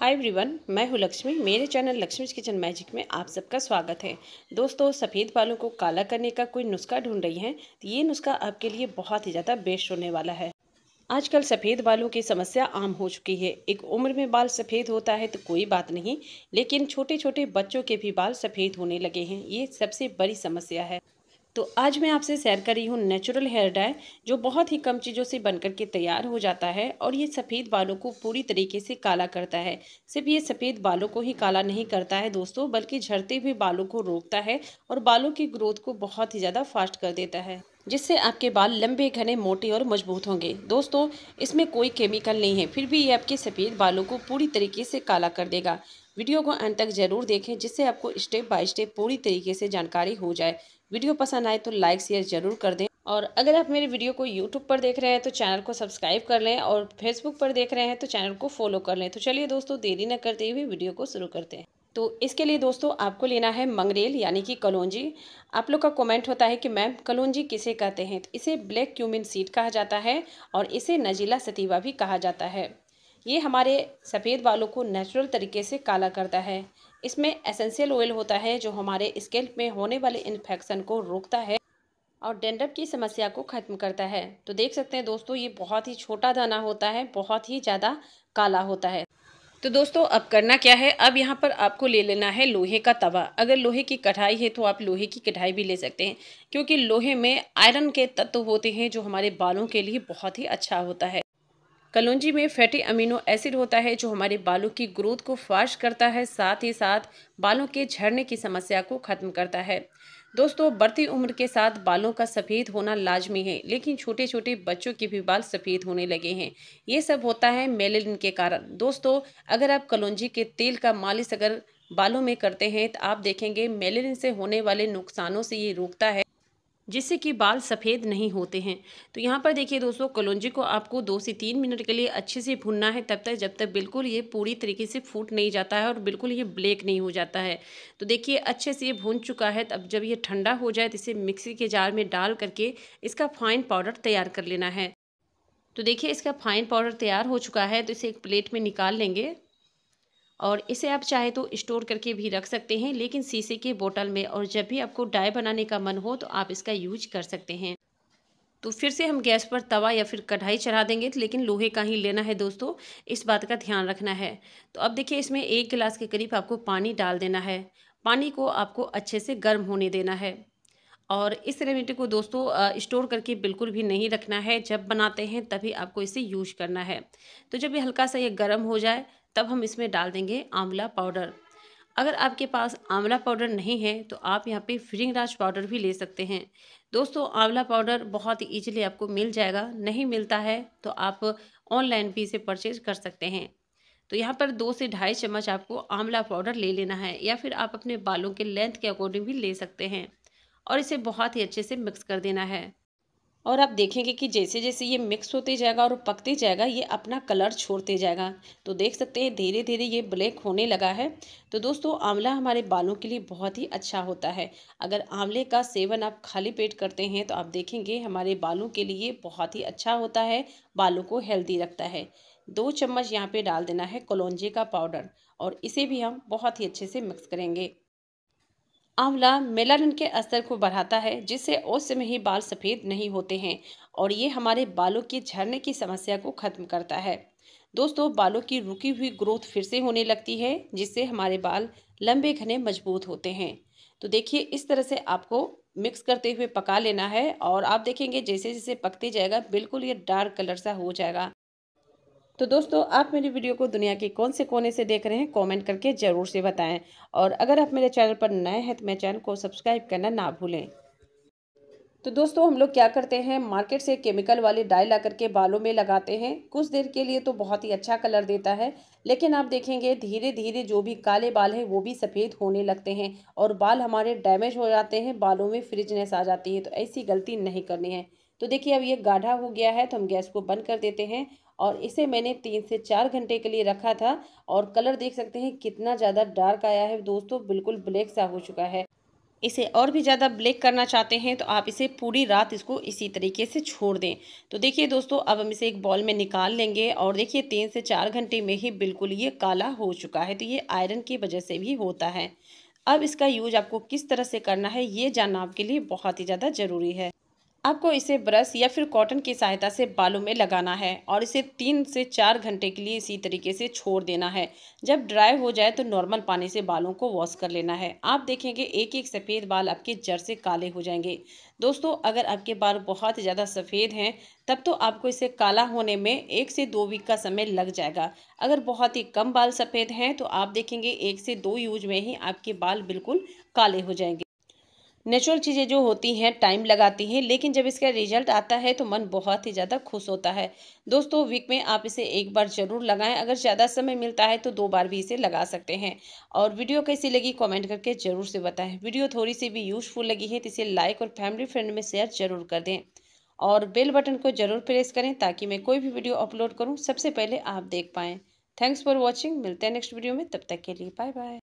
hi everyone मैं हूँ लक्ष्मी मेरे चैनल लक्ष्मी किचन मैजिक में आप सबका स्वागत है दोस्तों सफ़ेद बालों को काला करने का कोई नुस्खा ढूंढ रही हैं तो ये नुस्खा आपके लिए बहुत ही ज़्यादा बेस्ट होने वाला है आजकल सफ़ेद बालों की समस्या आम हो चुकी है एक उम्र में बाल सफ़ेद होता है तो कोई बात नहीं लेकिन छोटे छोटे बच्चों के भी बाल सफ़ेद होने लगे हैं ये सबसे बड़ी समस्या है तो आज मैं आपसे शेयर कर रही हूँ नेचुरल हेयर डाई जो बहुत ही कम चीज़ों से बनकर के तैयार हो जाता है और ये सफ़ेद बालों को पूरी तरीके से काला करता है सिर्फ ये सफ़ेद बालों को ही काला नहीं करता है दोस्तों बल्कि झड़ते हुए बालों को रोकता है और बालों की ग्रोथ को बहुत ही ज़्यादा फास्ट कर देता है जिससे आपके बाल लंबे घने मोटे और मजबूत होंगे दोस्तों इसमें कोई केमिकल नहीं है फिर भी ये आपके सफ़ेद बालों को पूरी तरीके से काला कर देगा वीडियो को अंत तक जरूर देखें जिससे आपको स्टेप बाय स्टेप पूरी तरीके से जानकारी हो जाए वीडियो पसंद आए तो लाइक शेयर जरूर कर दें और अगर आप मेरे वीडियो को यूट्यूब पर देख रहे हैं तो चैनल को सब्सक्राइब कर लें और फेसबुक पर देख रहे हैं तो चैनल को फॉलो कर लें तो चलिए दोस्तों देरी न करते हुए वीडियो को शुरू करते हैं तो इसके लिए दोस्तों आपको लेना है मंगरेल यानी कि कलौंजी आप लोग का कमेंट होता है कि मैम कलौंजी किसे कहते हैं तो इसे ब्लैक क्यूमिन सीड कहा जाता है और इसे नजीला सतीवा भी कहा जाता है ये हमारे सफ़ेद बालों को नेचुरल तरीके से काला करता है इसमें एसेंशियल ऑयल होता है जो हमारे स्केल्प में होने वाले इन्फेक्शन को रोकता है और डेंडप की समस्या को ख़त्म करता है तो देख सकते हैं दोस्तों ये बहुत ही छोटा दाना होता है बहुत ही ज़्यादा काला होता है तो दोस्तों अब करना क्या है अब यहाँ पर आपको ले लेना है लोहे का तवा अगर लोहे की कढ़ाई है तो आप लोहे की कढ़ाई भी ले सकते हैं क्योंकि लोहे में आयरन के तत्व होते हैं जो हमारे बालों के लिए बहुत ही अच्छा होता है कलौजी में फैटी अमीनो एसिड होता है जो हमारे बालों की ग्रोथ को फाश करता है साथ ही साथ बालों के झड़ने की समस्या को खत्म करता है दोस्तों बढ़ती उम्र के साथ बालों का सफ़ेद होना लाजमी है लेकिन छोटे छोटे बच्चों के भी बाल सफ़ेद होने लगे हैं ये सब होता है मेलेन के कारण दोस्तों अगर आप कलौजी के तेल का मालिश अगर बालों में करते हैं तो आप देखेंगे मेलेन से होने वाले नुकसानों से ये रोकता है जिससे कि बाल सफ़ेद नहीं होते हैं तो यहाँ पर देखिए दोस्तों कलौजी को आपको दो से तीन मिनट के लिए अच्छे से भुनना है तब तक जब तक बिल्कुल ये पूरी तरीके से फूट नहीं जाता है और बिल्कुल ये ब्लैक नहीं हो जाता है तो देखिए अच्छे से ये भुन चुका है तब जब ये ठंडा हो जाए तो इसे मिक्सी के जार में डाल करके इसका फाइन पाउडर तैयार कर लेना है तो देखिए इसका फाइन पाउडर तैयार हो चुका है तो इसे एक प्लेट में निकाल लेंगे और इसे आप चाहे तो स्टोर करके भी रख सकते हैं लेकिन शीशे के बोतल में और जब भी आपको डाई बनाने का मन हो तो आप इसका यूज कर सकते हैं तो फिर से हम गैस पर तवा या फिर कढ़ाई चढ़ा देंगे लेकिन लोहे का ही लेना है दोस्तों इस बात का ध्यान रखना है तो अब देखिए इसमें एक गिलास के करीब आपको पानी डाल देना है पानी को आपको अच्छे से गर्म होने देना है और इस रेमेडी को दोस्तों स्टोर करके बिल्कुल भी नहीं रखना है जब बनाते हैं तभी आपको इसे यूज करना है तो जब ये हल्का सा ये गर्म हो जाए तब हम इसमें डाल देंगे आंवला पाउडर अगर आपके पास आंवला पाउडर नहीं है तो आप यहाँ पे फिरिंग राज पाउडर भी ले सकते हैं दोस्तों आंवला पाउडर बहुत ही ईजिली आपको मिल जाएगा नहीं मिलता है तो आप ऑनलाइन भी इसे परचेज कर सकते हैं तो यहाँ पर दो से ढाई चम्मच आपको आंवला पाउडर ले लेना है या फिर आप अपने बालों के लेंथ के अकॉर्डिंग भी ले सकते हैं और इसे बहुत ही अच्छे से मिक्स कर देना है और आप देखेंगे कि जैसे जैसे ये मिक्स होते जाएगा और पकते जाएगा ये अपना कलर छोड़ते जाएगा तो देख सकते हैं धीरे धीरे ये ब्लैक होने लगा है तो दोस्तों आंवला हमारे बालों के लिए बहुत ही अच्छा होता है अगर आंवले का सेवन आप खाली पेट करते हैं तो आप देखेंगे हमारे बालों के लिए बहुत ही अच्छा होता है बालों को हेल्दी रखता है दो चम्मच यहाँ पर डाल देना है कलौजे का पाउडर और इसे भी हम बहुत ही अच्छे से मिक्स करेंगे आंवला मेलानिन के स्तर को बढ़ाता है जिससे उस समय ही बाल सफ़ेद नहीं होते हैं और ये हमारे बालों के झड़ने की समस्या को ख़त्म करता है दोस्तों बालों की रुकी हुई ग्रोथ फिर से होने लगती है जिससे हमारे बाल लंबे घने मजबूत होते हैं तो देखिए इस तरह से आपको मिक्स करते हुए पका लेना है और आप देखेंगे जैसे जैसे पकते जाएगा बिल्कुल ये डार्क कलर सा हो जाएगा तो दोस्तों आप मेरी वीडियो को दुनिया के कौन से कोने से देख रहे हैं कमेंट करके ज़रूर से बताएं और अगर आप मेरे चैनल पर नए हैं तो मेरे चैनल को सब्सक्राइब करना ना भूलें तो दोस्तों हम लोग क्या करते हैं मार्केट से केमिकल वाले डाई ला करके बालों में लगाते हैं कुछ देर के लिए तो बहुत ही अच्छा कलर देता है लेकिन आप देखेंगे धीरे धीरे जो भी काले बाल हैं वो भी सफ़ेद होने लगते हैं और बाल हमारे डैमेज हो जाते हैं बालों में फ्रिजनेस आ जाती है तो ऐसी गलती नहीं करनी है तो देखिए अब ये गाढ़ा हो गया है तो हम गैस को बंद कर देते हैं और इसे मैंने तीन से चार घंटे के लिए रखा था और कलर देख सकते हैं कितना ज़्यादा डार्क आया है दोस्तों बिल्कुल ब्लैक सा हो चुका है इसे और भी ज़्यादा ब्लैक करना चाहते हैं तो आप इसे पूरी रात इसको इसी तरीके से छोड़ दें तो देखिए दोस्तों अब हम इसे एक बॉल में निकाल लेंगे और देखिए तीन से चार घंटे में ही बिल्कुल ये काला हो चुका है तो ये आयरन की वजह से भी होता है अब इसका यूज आपको किस तरह से करना है ये जानना आपके लिए बहुत ही ज़्यादा ज़रूरी है आपको इसे ब्रश या फिर कॉटन की सहायता से बालों में लगाना है और इसे तीन से चार घंटे के लिए इसी तरीके से छोड़ देना है जब ड्राई हो जाए तो नॉर्मल पानी से बालों को वॉश कर लेना है आप देखेंगे एक एक सफ़ेद बाल आपके जड़ से काले हो जाएंगे दोस्तों अगर आपके बाल बहुत ज़्यादा सफ़ेद हैं तब तो आपको इसे काला होने में एक से दो वीक का समय लग जाएगा अगर बहुत ही कम बाल सफ़ेद हैं तो आप देखेंगे एक से दो यूज में ही आपके बाल बिल्कुल काले हो जाएंगे नेचुरल चीज़ें जो होती हैं टाइम लगाती हैं लेकिन जब इसका रिजल्ट आता है तो मन बहुत ही ज़्यादा खुश होता है दोस्तों वीक में आप इसे एक बार ज़रूर लगाएं अगर ज़्यादा समय मिलता है तो दो बार भी इसे लगा सकते हैं और वीडियो कैसी लगी कमेंट करके ज़रूर से बताएं वीडियो थोड़ी सी भी यूजफुल लगी है तो इसे लाइक और फैमिली फ्रेंड में शेयर ज़रूर कर दें और बेल बटन को ज़रूर प्रेस करें ताकि मैं कोई भी वीडियो अपलोड करूँ सबसे पहले आप देख पाएँ थैंक्स फॉर वॉचिंग मिलते हैं नेक्स्ट वीडियो में तब तक के लिए बाय बाय